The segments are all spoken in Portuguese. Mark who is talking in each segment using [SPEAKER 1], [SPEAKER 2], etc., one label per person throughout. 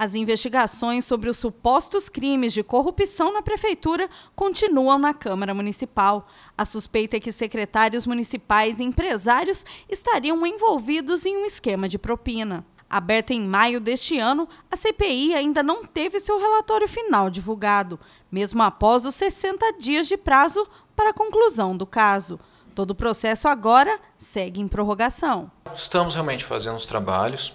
[SPEAKER 1] As investigações sobre os supostos crimes de corrupção na prefeitura continuam na Câmara Municipal. A suspeita é que secretários municipais e empresários estariam envolvidos em um esquema de propina. Aberta em maio deste ano, a CPI ainda não teve seu relatório final divulgado, mesmo após os 60 dias de prazo para a conclusão do caso. Todo o processo agora segue em prorrogação.
[SPEAKER 2] Estamos realmente fazendo os trabalhos.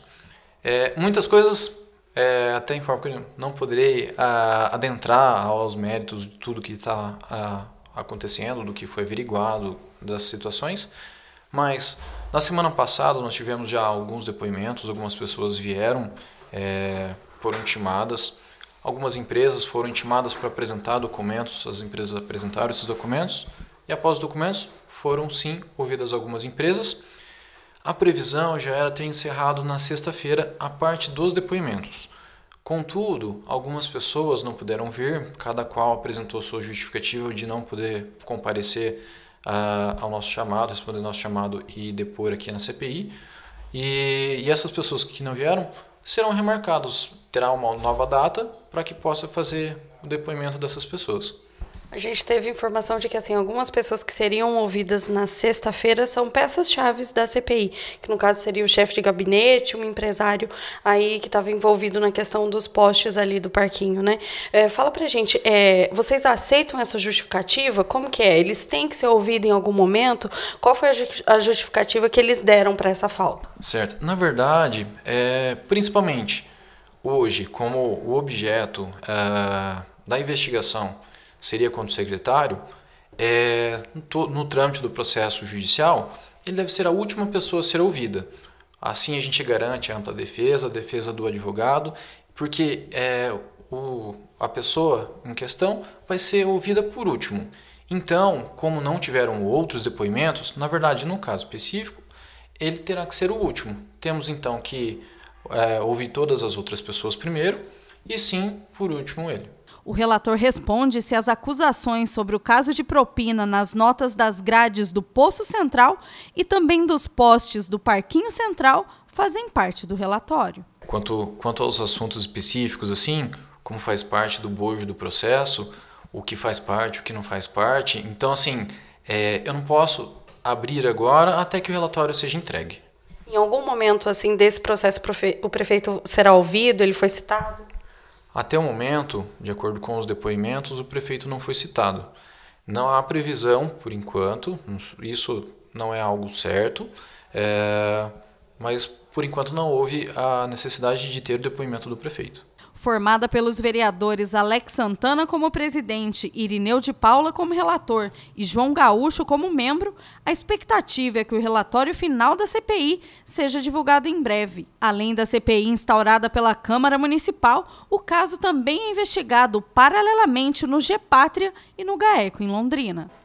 [SPEAKER 2] É, muitas coisas é, até informo que não poderei ah, adentrar aos méritos de tudo que está ah, acontecendo, do que foi averiguado, das situações, mas na semana passada nós tivemos já alguns depoimentos, algumas pessoas vieram, é, foram intimadas, algumas empresas foram intimadas para apresentar documentos, as empresas apresentaram esses documentos, e após os documentos foram sim ouvidas algumas empresas a previsão já era ter encerrado na sexta-feira a parte dos depoimentos. Contudo, algumas pessoas não puderam vir, cada qual apresentou sua justificativa de não poder comparecer uh, ao nosso chamado, responder ao nosso chamado e depor aqui na CPI. E, e essas pessoas que não vieram serão remarcadas, terá uma nova data para que possa fazer o depoimento dessas pessoas.
[SPEAKER 1] A gente teve informação de que assim algumas pessoas que seriam ouvidas na sexta-feira são peças-chave da CPI, que no caso seria o chefe de gabinete, um empresário aí que estava envolvido na questão dos postes ali do parquinho, né? É, fala pra gente, é, vocês aceitam essa justificativa? Como que é? Eles têm que ser ouvidos em algum momento? Qual foi a justificativa que eles deram para essa falta?
[SPEAKER 2] Certo. Na verdade, é, principalmente hoje, como o objeto ah, da investigação seria quando secretário, é, no, no trâmite do processo judicial, ele deve ser a última pessoa a ser ouvida. Assim a gente garante a ampla defesa, a defesa do advogado, porque é, o, a pessoa em questão vai ser ouvida por último. Então, como não tiveram outros depoimentos, na verdade, no caso específico, ele terá que ser o último. Temos então que é, ouvir todas as outras pessoas primeiro e sim, por último, ele.
[SPEAKER 1] O relator responde se as acusações sobre o caso de propina nas notas das grades do Poço Central e também dos postes do Parquinho Central fazem parte do relatório.
[SPEAKER 2] Quanto, quanto aos assuntos específicos, assim, como faz parte do bojo do processo, o que faz parte, o que não faz parte. Então, assim, é, eu não posso abrir agora até que o relatório seja entregue.
[SPEAKER 1] Em algum momento assim desse processo, o prefeito será ouvido? Ele foi citado?
[SPEAKER 2] Até o momento, de acordo com os depoimentos, o prefeito não foi citado. Não há previsão, por enquanto, isso não é algo certo, é, mas por enquanto não houve a necessidade de ter o depoimento do prefeito
[SPEAKER 1] formada pelos vereadores Alex Santana como presidente, Irineu de Paula como relator e João Gaúcho como membro, a expectativa é que o relatório final da CPI seja divulgado em breve. Além da CPI instaurada pela Câmara Municipal, o caso também é investigado paralelamente no Gepátria e no GAECO, em Londrina.